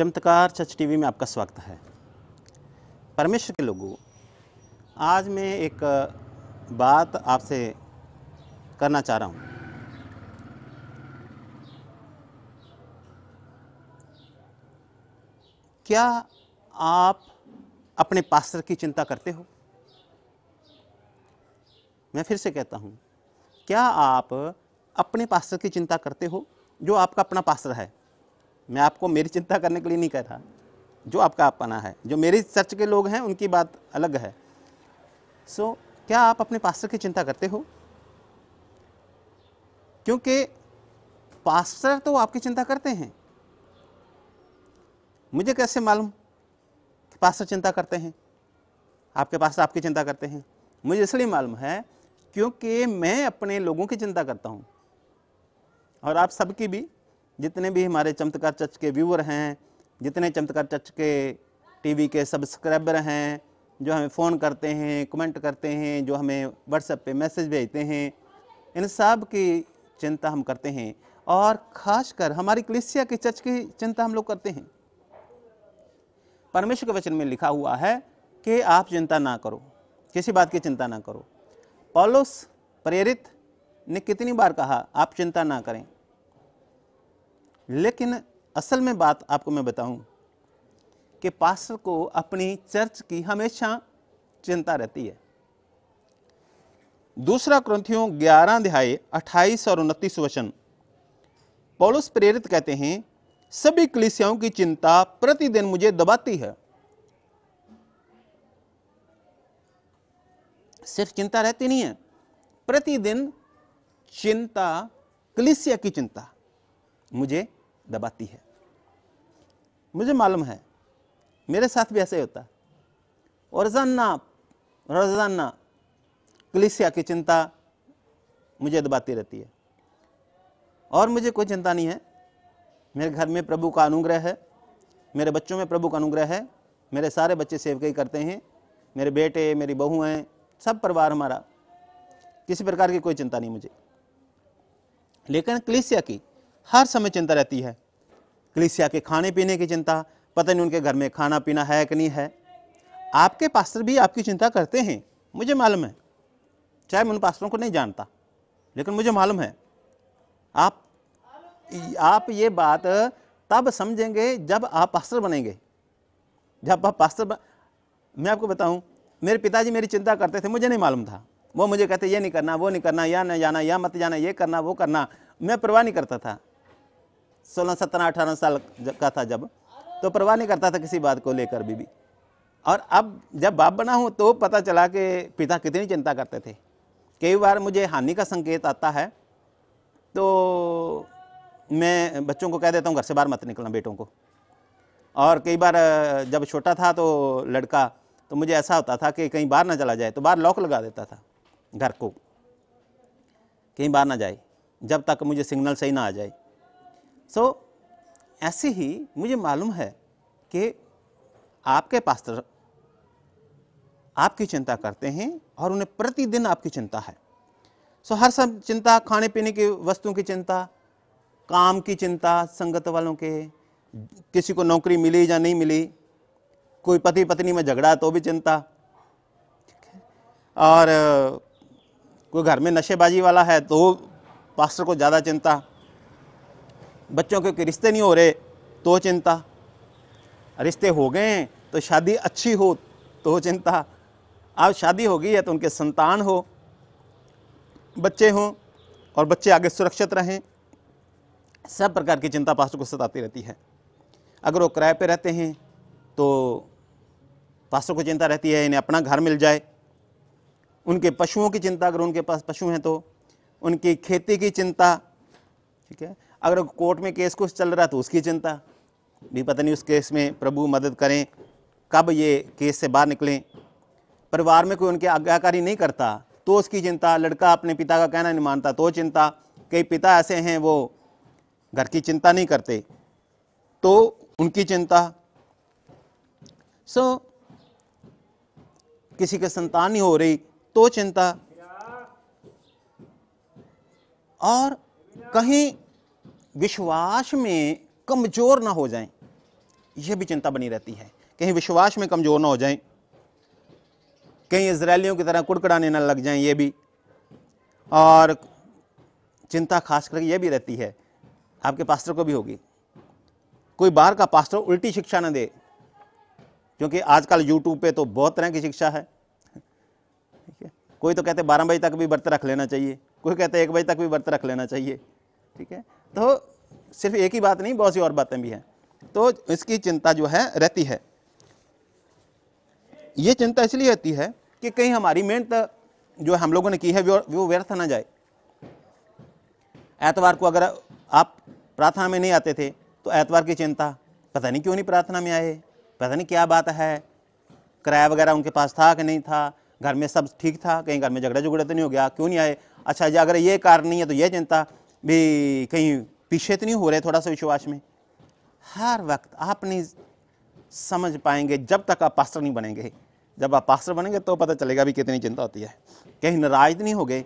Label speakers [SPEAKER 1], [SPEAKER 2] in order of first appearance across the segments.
[SPEAKER 1] चमत्कार चच टीवी में आपका स्वागत है परमेश्वर के लोगों आज मैं एक बात आपसे करना चाह रहा हूँ क्या आप अपने पास्टर की चिंता करते हो मैं फिर से कहता हूँ क्या आप अपने पास्टर की चिंता करते हो जो आपका अपना पास्टर है मैं आपको मेरी चिंता करने के लिए नहीं कह रहा जो आपका अपना है जो मेरे चर्च के लोग हैं उनकी बात अलग है सो so, क्या आप अपने पास्टर की चिंता करते हो क्योंकि पास्टर तो आपकी चिंता करते हैं मुझे कैसे मालूम कि पास्टर चिंता करते हैं आपके पास आपकी चिंता करते हैं मुझे इसलिए मालूम है क्योंकि मैं अपने लोगों की चिंता करता हूँ और आप सबकी भी जितने भी हमारे चमत्कार चर्च के व्यूअर हैं जितने चमत्कार चर्च के टीवी के सब्सक्राइबर हैं जो हमें फ़ोन करते हैं कमेंट करते हैं जो हमें व्हाट्सएप पे मैसेज भेजते हैं इन सब की चिंता हम करते हैं और ख़ासकर हमारी क्लिसिया के चर्च की चिंता हम लोग करते हैं परमेश्वर के वचन में लिखा हुआ है कि आप चिंता ना करो किसी बात की चिंता ना करो पॉलोस प्रेरित ने कितनी बार कहा आप चिंता ना करें लेकिन असल में बात आपको मैं बताऊं कि पास्टर को अपनी चर्च की हमेशा चिंता रहती है दूसरा क्रंथियों 11 अध्याय 28 और उनतीस वचन पौलुस प्रेरित कहते हैं सभी कलिसियाओं की चिंता प्रतिदिन मुझे दबाती है सिर्फ चिंता रहती नहीं है प्रतिदिन चिंता कलिसिया की चिंता मुझे दबाती है मुझे मालूम है मेरे साथ भी ऐसे ही होता और रोजाना रोजाना कलिसिया की चिंता मुझे दबाती रहती है और मुझे कोई चिंता नहीं है मेरे घर में प्रभु का अनुग्रह है मेरे बच्चों में प्रभु का अनुग्रह है मेरे सारे बच्चे सेवकाई करते हैं मेरे बेटे मेरी हैं सब परिवार हमारा किसी प्रकार की कोई चिंता नहीं मुझे लेकिन कलिसिया की हर समय चिंता रहती है कलिसिया के खाने पीने की चिंता पता नहीं उनके घर में खाना पीना है कि नहीं है आपके पास्टर भी आपकी चिंता करते हैं मुझे मालूम है चाहे मैं उन पास्टरों को नहीं जानता लेकिन मुझे मालूम है आप आप ये बात तब समझेंगे जब आप पास्टर बनेंगे जब आप पास्टर बन... मैं आपको बताऊं मेरे पिताजी मेरी चिंता करते थे मुझे नहीं मालूम था वो मुझे कहते ये नहीं करना वो नहीं करना या नहीं जाना या मत जाना ये करना वो करना मैं परवाह नहीं करता था सोलह सत्रह अठारह साल का था जब तो परवाह नहीं करता था किसी बात को लेकर भी, भी और अब जब बाप बना हूँ तो पता चला कि पिता कितनी चिंता करते थे कई बार मुझे हानि का संकेत आता है तो मैं बच्चों को कह देता हूँ घर से बाहर मत निकलना बेटों को और कई बार जब छोटा था तो लड़का तो मुझे ऐसा होता था कि कहीं बाहर ना चला जाए तो बाहर लॉक लगा देता था घर को कहीं बाहर ना जाए जब तक मुझे सिग्नल सही ना आ जाए सो ऐसे ही मुझे मालूम है कि आपके पास्टर आपकी चिंता करते हैं और उन्हें प्रतिदिन आपकी चिंता है सो हर सब चिंता खाने पीने की वस्तुओं की चिंता काम की चिंता संगत वालों के किसी को नौकरी मिली या नहीं मिली कोई पति पत्नी में झगड़ा तो भी चिंता और कोई घर में नशेबाजी वाला है तो पास्टर को ज़्यादा चिंता बच्चों के रिश्ते नहीं हो रहे तो चिंता रिश्ते हो गए तो शादी अच्छी हो तो चिंता अब शादी हो गई है तो उनके संतान हो बच्चे हों और बच्चे आगे सुरक्षित रहें सब प्रकार की चिंता पास्टर को सताती रहती है अगर वो किराए पे रहते हैं तो पास्टर को चिंता रहती है इन्हें अपना घर मिल जाए उनके पशुओं की चिंता अगर उनके पास पशु हैं तो उनकी खेती की चिंता ठीक है अगर कोर्ट में केस कुछ चल रहा तो उसकी चिंता भी पता नहीं उस केस में प्रभु मदद करें कब ये केस से बाहर निकलें परिवार में कोई उनकी आज्ञाकारी नहीं करता तो उसकी चिंता लड़का अपने पिता का कहना नहीं मानता तो चिंता कई पिता ऐसे हैं वो घर की चिंता नहीं करते तो उनकी चिंता सो so, किसी के संतान नहीं हो रही तो चिंता और कहीं विश्वास में कमज़ोर ना हो जाएं यह भी चिंता बनी रहती है कहीं विश्वास में कमज़ोर ना हो जाएं कहीं इसराइलियों की तरह कुड़कुड़ाने ना लग जाएं ये भी और चिंता खास करके ये भी रहती है आपके पास्टर को भी होगी कोई बाहर का पास्टर उल्टी शिक्षा ना दे क्योंकि आजकल यूट्यूब पे तो बहुत तरह की शिक्षा है ठीक है कोई तो कहते बारह बजे तक भी व्रत रख लेना चाहिए कोई कहते एक बजे तक भी व्रत रख लेना चाहिए ठीक है तो सिर्फ एक ही बात नहीं बहुत सी और बातें भी हैं तो इसकी चिंता जो है रहती है ये चिंता इसलिए रहती है कि कहीं हमारी मेहनत जो हम लोगों ने की है वो व्यर्थ ना जाए एतवार को अगर आप प्रार्थना में नहीं आते थे तो एतवार की चिंता पता नहीं क्यों नहीं प्रार्थना में आए पता नहीं क्या बात है किराया वगैरह उनके पास था कि नहीं था घर में सब ठीक था कहीं घर में झगड़ा झुगड़ा तो नहीं हो गया क्यों नहीं आए अच्छा जी अगर ये कारण नहीं है तो ये चिंता भी कहीं पीछे तो नहीं हो रहे थोड़ा सा विश्वास में हर वक्त आप नहीं समझ पाएंगे जब तक आप पास्टर नहीं बनेंगे जब आप पास्टर बनेंगे तो पता चलेगा भी कितनी चिंता होती है कहीं नाराज तो नहीं हो गए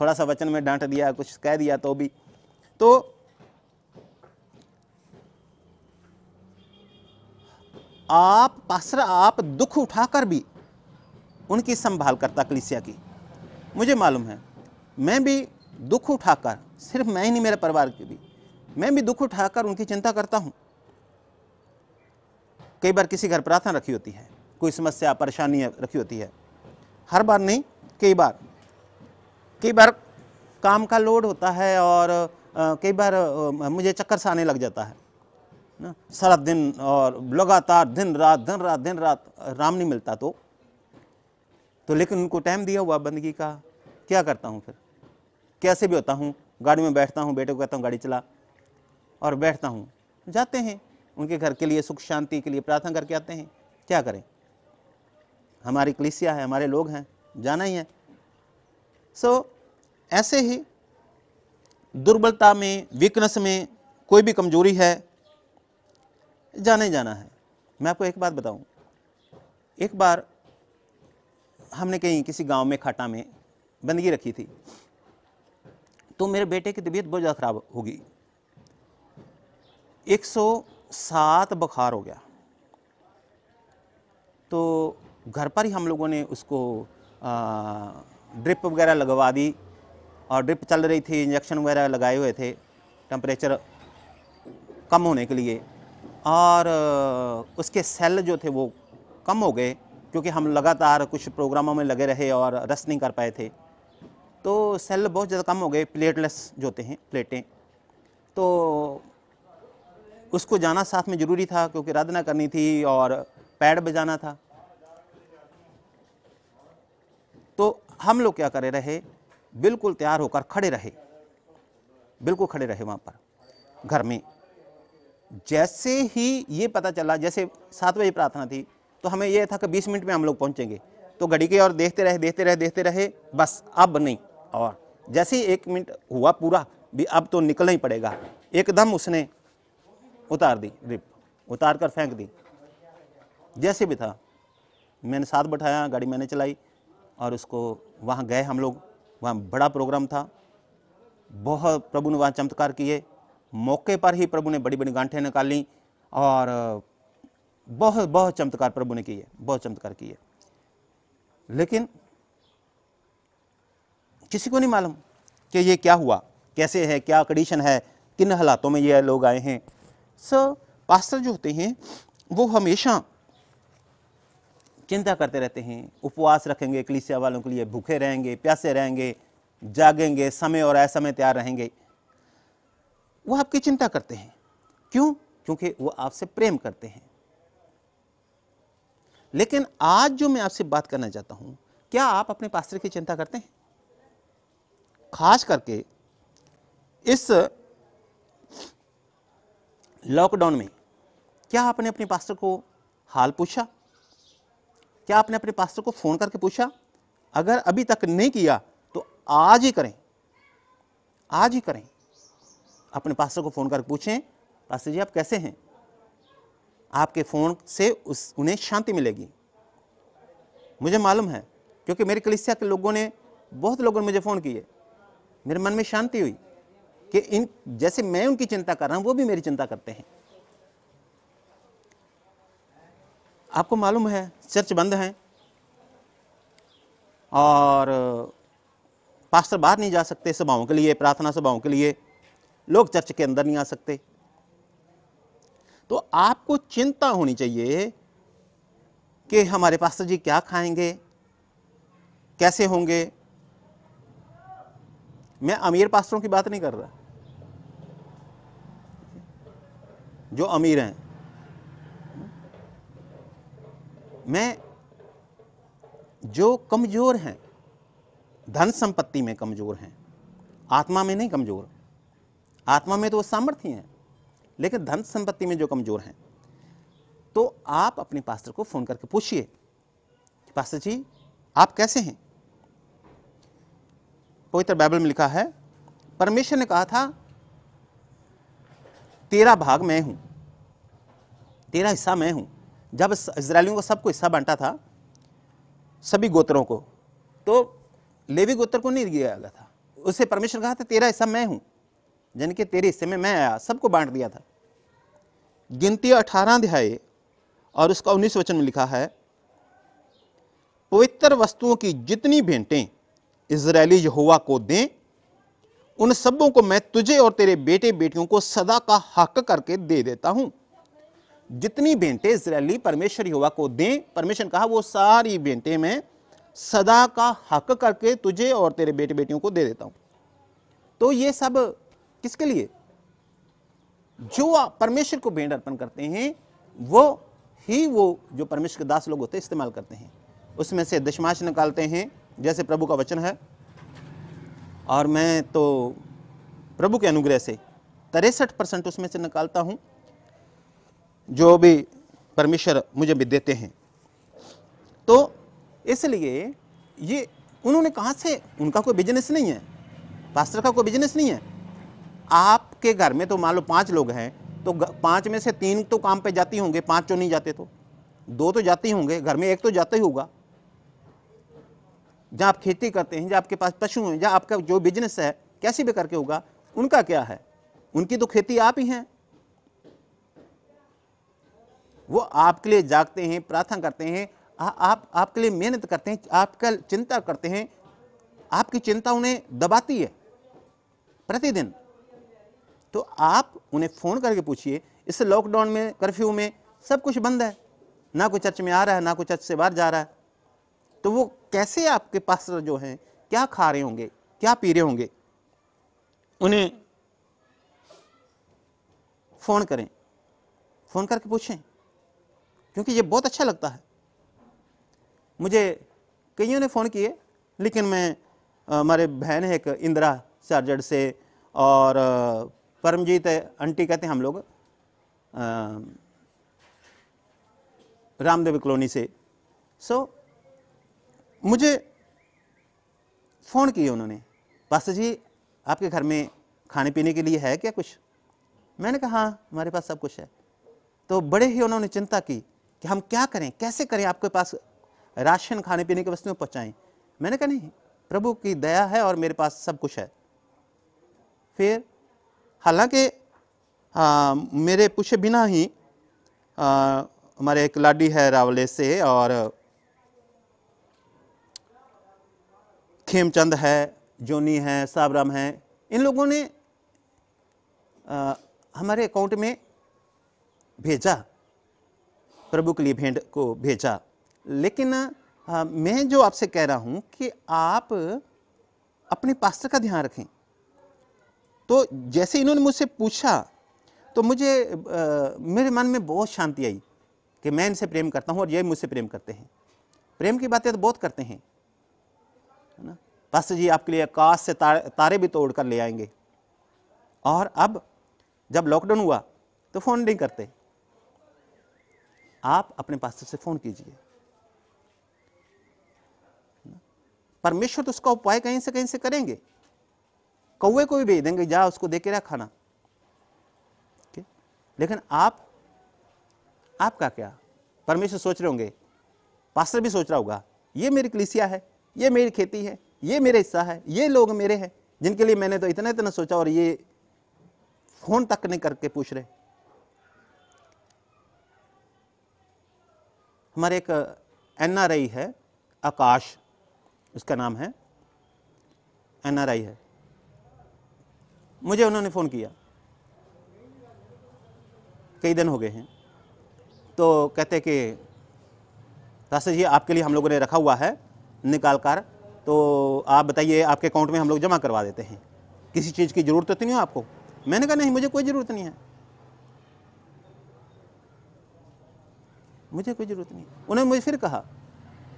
[SPEAKER 1] थोड़ा सा वचन में डांट दिया कुछ कह दिया तो भी तो आप पास्टर आप दुख उठाकर भी उनकी संभाल करता कलिसिया की मुझे मालूम है मैं भी दुख उठाकर सिर्फ मैं ही नहीं मेरे परिवार के भी मैं भी दुख उठाकर उनकी चिंता करता हूँ कई बार किसी घर प्रार्थना रखी होती है कोई समस्या परेशानी रखी होती है हर बार नहीं कई बार कई बार काम का लोड होता है और कई बार मुझे चक्कर से आने लग जाता है ना सारा दिन और लगातार दिन रात दिन रात दिन रात राम नहीं मिलता तो तो लेकिन उनको टाइम दिया हुआ बंदगी का क्या करता हूँ फिर कैसे भी होता हूँ गाड़ी में बैठता हूँ बेटे को कहता हूँ गाड़ी चला और बैठता हूँ जाते हैं उनके घर के लिए सुख शांति के लिए प्रार्थना करके आते हैं क्या करें हमारी कलिसिया है हमारे लोग हैं जाना ही है सो so, ऐसे ही दुर्बलता में वीकनेस में कोई भी कमजोरी है जाना ही जाना है मैं आपको एक बात बताऊं एक बार हमने कहीं किसी गांव में खाटा में बंदगी रखी थी तो मेरे बेटे की तबीयत बहुत ज़्यादा ख़राब होगी 107 बुखार हो गया तो घर पर ही हम लोगों ने उसको ड्रिप वगैरह लगवा दी और ड्रिप चल रही थी इंजेक्शन वगैरह लगाए हुए थे टेम्परेचर कम होने के लिए और उसके सेल जो थे वो कम हो गए क्योंकि हम लगातार कुछ प्रोग्रामों में लगे रहे और रस नहीं कर पाए थे तो सेल बहुत ज़्यादा कम हो गए प्लेटलेस जो होते हैं प्लेटें तो उसको जाना साथ में ज़रूरी था क्योंकि आराधना करनी थी और पैड बजाना था तो हम लोग क्या करे रहे बिल्कुल तैयार होकर खड़े रहे बिल्कुल खड़े रहे वहाँ पर घर में जैसे ही ये पता चला जैसे सात बजे प्रार्थना थी तो हमें यह था कि बीस मिनट में हम लोग पहुँचेंगे तो घड़ी के और देखते रहे देखते रहे देखते रहे बस अब नहीं और जैसे ही एक मिनट हुआ पूरा भी अब तो निकलना ही पड़ेगा एकदम उसने उतार दी ड्रिप उतार कर फेंक दी जैसे भी था मैंने साथ बैठाया गाड़ी मैंने चलाई और उसको वहाँ गए हम लोग वहाँ बड़ा प्रोग्राम था बहुत प्रभु ने वहाँ चमत्कार किए मौके पर ही प्रभु ने बड़ी बड़ी गांठें निकाली और बहुत बहुत चमत्कार प्रभु ने किए बहुत चमत्कार किए लेकिन किसी को नहीं मालूम कि ये क्या हुआ कैसे है क्या कंडीशन है किन हालातों में ये लोग आए हैं सो पास्टर जो होते हैं वो हमेशा चिंता करते रहते हैं उपवास रखेंगे कलिसिया वालों के लिए भूखे रहेंगे प्यासे रहेंगे जागेंगे समय और असमय तैयार रहेंगे वो आपकी चिंता करते हैं क्यों क्योंकि वो आपसे प्रेम करते हैं लेकिन आज जो मैं आपसे बात करना चाहता हूं क्या आप अपने पास्त्र की चिंता करते हैं खास करके इस लॉकडाउन में क्या आपने अपने पास्टर को हाल पूछा क्या आपने अपने पास्टर को फ़ोन करके पूछा अगर अभी तक नहीं किया तो आज ही करें आज ही करें अपने पास्टर को फ़ोन करके पूछें पास्टर जी आप कैसे हैं आपके फ़ोन से उस उन्हें शांति मिलेगी मुझे मालूम है क्योंकि मेरे कलिसिया के लोगों ने बहुत लोगों ने मुझे फ़ोन किए मेरे मन में शांति हुई कि इन जैसे मैं उनकी चिंता कर रहा हूं वो भी मेरी चिंता करते हैं आपको मालूम है चर्च बंद हैं और पास्टर बाहर नहीं जा सकते सभाओं के लिए प्रार्थना सभाओं के लिए लोग चर्च के अंदर नहीं आ सकते तो आपको चिंता होनी चाहिए कि हमारे पास्टर जी क्या खाएंगे कैसे होंगे मैं अमीर पास्टरों की बात नहीं कर रहा जो अमीर हैं मैं जो कमज़ोर हैं धन संपत्ति में कमज़ोर हैं आत्मा में नहीं कमज़ोर आत्मा में तो वो सामर्थ्य हैं लेकिन धन संपत्ति में जो कमज़ोर हैं तो आप अपने पास्टर को फ़ोन करके पूछिए पास्टर जी आप कैसे हैं पवित्र बाइबल में लिखा है परमेश्वर ने कहा था तेरा भाग मैं हूँ तेरा हिस्सा मैं हूँ जब इसराइलियों को सबको हिस्सा बांटा था सभी गोत्रों को तो लेवी गोत्र को नहीं दिया गया था उसे परमेश्वर कहा था तेरा हिस्सा मैं हूँ यानी कि तेरे हिस्से में मैं आया सबको बांट दिया था गिनती अठारह अध्याय और उसका उन्नीस वचन में लिखा है पवित्र वस्तुओं की जितनी भेंटें इसराइली यहोवा को दें उन सबों को मैं तुझे और तेरे बेटे बेटियों को सदा का हक करके दे देता हूं जितनी बेंटे इसराइली परमेश्वर यहोवा को दें परमेश्वर कहा वो सारी बेंटे मैं सदा का हक करके तुझे और तेरे बेटे बेटियों को दे देता हूं तो ये सब किसके लिए जो परमेश्वर को भेंट अर्पण करते हैं वो ही वो जो परमेश्वर के दास लोग होते हैं इस्तेमाल करते हैं उसमें से दशमाश निकालते हैं जैसे प्रभु का वचन है और मैं तो प्रभु के अनुग्रह से तिरसठ परसेंट उसमें से निकालता हूँ जो भी परमेश्वर मुझे भी देते हैं तो इसलिए ये उन्होंने कहाँ से उनका कोई बिजनेस नहीं है पास्टर का कोई बिजनेस नहीं है आपके घर में तो मान लो पाँच लोग हैं तो पाँच में से तीन तो काम पे जाती होंगे पाँच तो नहीं जाते तो दो तो जाते ही होंगे घर में एक तो जाता ही होगा जहाँ आप खेती करते हैं जहाँ आपके पास पशु हैं जहाँ आपका जो बिजनेस है कैसे भी करके होगा उनका क्या है उनकी तो खेती आप ही हैं वो आपके लिए जागते हैं प्रार्थना करते हैं आ, आप आपके लिए मेहनत करते हैं आपका चिंता करते हैं आपकी चिंता उन्हें दबाती है प्रतिदिन तो आप उन्हें फ़ोन करके पूछिए इस लॉकडाउन में कर्फ्यू में सब कुछ बंद है ना कोई चर्च में आ रहा है ना कोई चर्च से बाहर जा रहा है तो वो कैसे आपके पास जो हैं क्या खा रहे होंगे क्या पी रहे होंगे उन्हें फ़ोन करें फ़ोन करके पूछें क्योंकि ये बहुत अच्छा लगता है मुझे कईयों ने फ़ोन किए लेकिन मैं हमारे बहन है एक इंदिरा चार्जर से और परमजीत आंटी कहते हैं हम लोग रामदेव कॉलोनी से सो so, मुझे फ़ोन किया उन्होंने पास्ता जी आपके घर में खाने पीने के लिए है क्या कुछ मैंने कहा हाँ हमारे पास सब कुछ है तो बड़े ही उन्होंने चिंता की कि हम क्या करें कैसे करें आपके पास राशन खाने पीने की वस्तुएं पहुँचाएँ मैंने कहा नहीं प्रभु की दया है और मेरे पास सब कुछ है फिर हालांकि मेरे पूछे बिना ही हमारे एक लाडी है रावले से और खेमचंद है जोनी है साबराम है इन लोगों ने आ, हमारे अकाउंट में भेजा प्रभु के लिए भेंट को भेजा लेकिन आ, मैं जो आपसे कह रहा हूँ कि आप अपने पास्टर का ध्यान रखें तो जैसे इन्होंने मुझसे पूछा तो मुझे आ, मेरे मन में बहुत शांति आई कि मैं इनसे प्रेम करता हूँ और ये मुझसे प्रेम करते हैं प्रेम की बातें तो बहुत करते हैं है ना बस जी आपके लिए आकाश से तारे, तारे भी तोड़ कर ले आएंगे और अब जब लॉकडाउन हुआ तो फ़ोन नहीं करते आप अपने पास्टर से फ़ोन कीजिए परमेश्वर तो उसका उपाय कहीं से कहीं से करेंगे कौए को भी भेज देंगे जा उसको दे के रहा खाना के? लेकिन आप आपका क्या परमेश्वर सोच रहे होंगे पास्टर भी सोच रहा होगा ये मेरी कलिसिया है ये मेरी खेती है ये मेरा हिस्सा है ये लोग मेरे हैं जिनके लिए मैंने तो इतना इतना सोचा और ये फोन तक नहीं करके पूछ रहे हमारे एक एन है आकाश उसका नाम है एन है मुझे उन्होंने फ़ोन किया कई दिन हो गए हैं तो कहते कि रास्ते जी आपके लिए हम लोगों ने रखा हुआ है निकाल कर तो आप बताइए आपके अकाउंट में हम लोग जमा करवा देते हैं किसी चीज़ की ज़रूरत तो नहीं हो आपको मैंने कहा नहीं मुझे कोई ज़रूरत नहीं है मुझे कोई ज़रूरत नहीं उन्होंने मुझे फिर कहा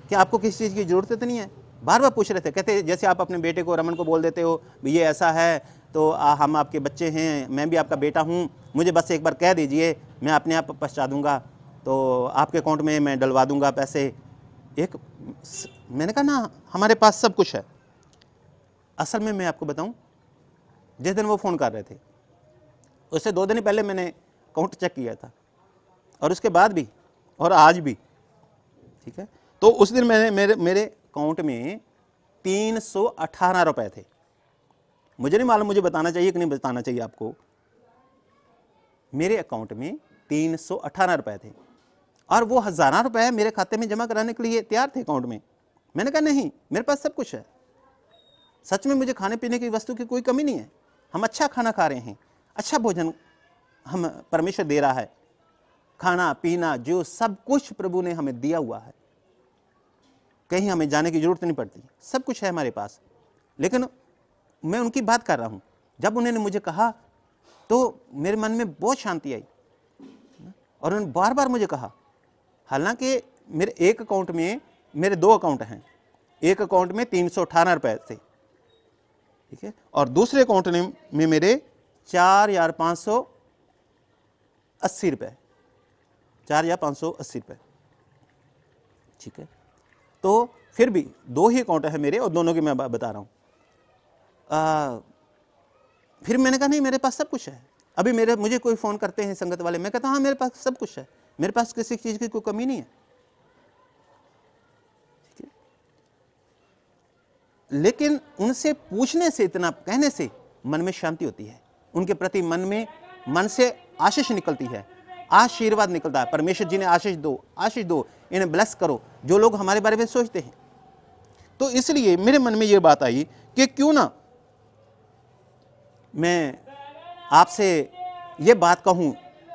[SPEAKER 1] कि आपको किसी चीज़ की ज़रूरत तो नहीं है बार बार पूछ रहे थे कहते जैसे आप अपने बेटे को रमन को बोल देते हो ये ऐसा है तो आ, हम आपके बच्चे हैं मैं भी आपका बेटा हूँ मुझे बस एक बार कह दीजिए मैं अपने आप पहुँचा दूँगा तो आपके अकाउंट में मैं डलवा दूँगा पैसे एक मैंने कहा ना हमारे पास सब कुछ है असल में मैं आपको बताऊं जिस दिन वो फ़ोन कर रहे थे उससे दो दिन पहले मैंने अकाउंट चेक किया था और उसके बाद भी और आज भी ठीक है तो उस दिन मैंने मेरे मेरे अकाउंट में तीन सौ अठारह रुपये थे मुझे नहीं मालूम मुझे बताना चाहिए कि नहीं बताना चाहिए आपको मेरे अकाउंट में तीन सौ अठारह रुपये थे और वो हज़ारों रुपए मेरे खाते में जमा कराने के लिए तैयार थे अकाउंट में मैंने कहा नहीं मेरे पास सब कुछ है सच में मुझे खाने पीने की वस्तु की कोई कमी नहीं है हम अच्छा खाना खा रहे हैं अच्छा भोजन हम परमेश्वर दे रहा है खाना पीना जो सब कुछ प्रभु ने हमें दिया हुआ है कहीं हमें जाने की ज़रूरत नहीं पड़ती सब कुछ है हमारे पास लेकिन मैं उनकी बात कर रहा हूँ जब उन्होंने मुझे कहा तो मेरे मन में बहुत शांति आई और उन्होंने बार बार मुझे कहा हालांकि मेरे एक अकाउंट में मेरे दो अकाउंट हैं एक अकाउंट में तीन सौ अठारह रुपये थे ठीक है और दूसरे अकाउंट में, मेरे चार हजार पाँच सौ अस्सी रुपये चार हजार पाँच सौ अस्सी रुपये ठीक है तो फिर भी दो ही अकाउंट है मेरे और दोनों के मैं बता रहा हूँ फिर मैंने कहा नहीं मेरे पास सब कुछ है अभी मेरे मुझे कोई फ़ोन करते हैं संगत वाले मैं कहता हूँ हाँ मेरे पास सब कुछ है मेरे पास किसी चीज़ की कोई कमी नहीं है ठीक है लेकिन उनसे पूछने से इतना कहने से मन में शांति होती है उनके प्रति मन में मन से आशीष निकलती है आशीर्वाद निकलता है परमेश्वर जी ने आशीष दो आशीष दो इन्हें ब्लेस करो जो लोग हमारे बारे में सोचते हैं तो इसलिए मेरे मन में यह बात आई कि क्यों ना मैं आपसे ये बात कहूं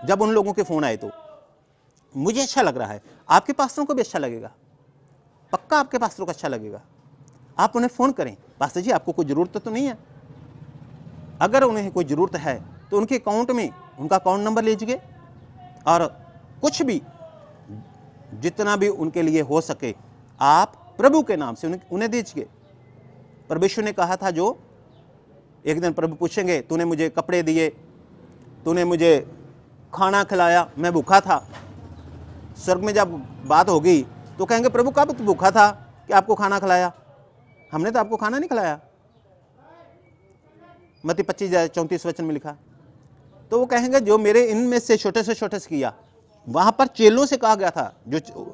[SPEAKER 1] जब उन लोगों के फ़ोन आए तो मुझे अच्छा लग रहा है आपके पास्त्रों को भी अच्छा लगेगा पक्का आपके पास्त्रों को अच्छा लगेगा आप उन्हें फ़ोन करें पास्टर जी आपको कोई ज़रूरत तो नहीं है अगर उन्हें कोई ज़रूरत है तो उनके अकाउंट में उनका अकाउंट नंबर लीजिए और कुछ भी जितना भी उनके लिए हो सके आप प्रभु के नाम से उन्हें दीजिए परमेश्वर ने कहा था जो एक दिन प्रभु पूछेंगे तूने मुझे कपड़े दिए तूने मुझे खाना खिलाया मैं भूखा था स्वर्ग में जब बात होगी तो कहेंगे प्रभु कब तो भूखा था कि आपको खाना खिलाया हमने तो आपको खाना नहीं खिलाया मत पच्चीस चौंतीस वचन में लिखा तो वो कहेंगे जो मेरे इनमें से छोटे से छोटे से किया वहाँ पर चेलों से कहा गया था जो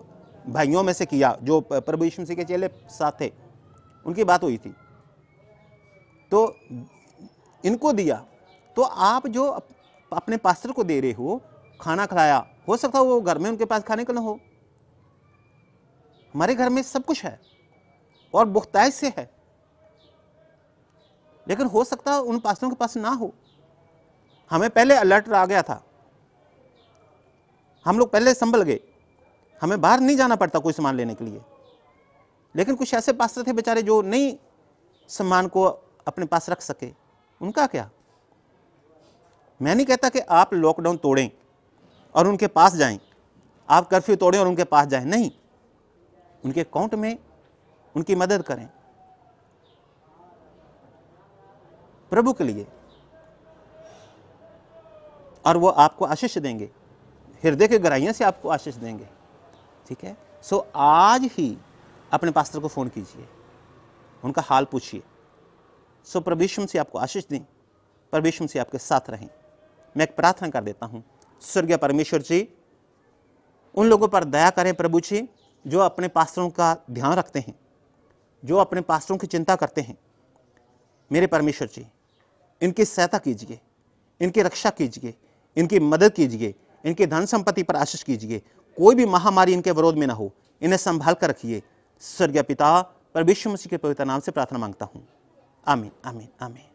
[SPEAKER 1] भाइयों में से किया जो प्रभु यीशु मसीह के चेले साथ थे उनकी बात हुई थी तो इनको दिया तो आप जो अपने पास्टर को दे रहे हो खाना खिलाया हो सकता है वो घर में उनके पास खाने का ना हो हमारे घर में सब कुछ है और बुख्ताइश से है लेकिन हो सकता है उन पास्तों के पास ना हो हमें पहले अलर्ट आ गया था हम लोग पहले संभल गए हमें बाहर नहीं जाना पड़ता कोई सामान लेने के लिए लेकिन कुछ ऐसे पास्त्र थे बेचारे जो नहीं सामान को अपने पास रख सके उनका क्या मैं नहीं कहता कि आप लॉकडाउन तोड़ें और उनके पास जाएं आप कर्फ्यू तोड़ें और उनके पास जाएं नहीं उनके अकाउंट में उनकी मदद करें प्रभु के लिए और वो आपको आशीष देंगे हृदय के गहराइयों से आपको आशीष देंगे ठीक है सो आज ही अपने पास्टर को फ़ोन कीजिए उनका हाल पूछिए सो so, से आपको आशीष दें प्रभीषम से आपके साथ रहें मैं एक प्रार्थना कर देता हूँ स्वर्गीय परमेश्वर जी उन लोगों पर दया करें प्रभु जी जो अपने पास्त्रों का ध्यान रखते हैं जो अपने पास्त्रों की चिंता करते हैं मेरे परमेश्वर जी इनकी सहायता कीजिए इनकी रक्षा कीजिए इनकी मदद कीजिए इनकी धन संपत्ति पर आशीष कीजिए कोई भी महामारी इनके विरोध में ना हो इन्हें संभाल कर रखिए स्वर्गीय पिता पर विश्व मसीह के पवित्र नाम से प्रार्थना मांगता हूँ आमीन आमीन आमीन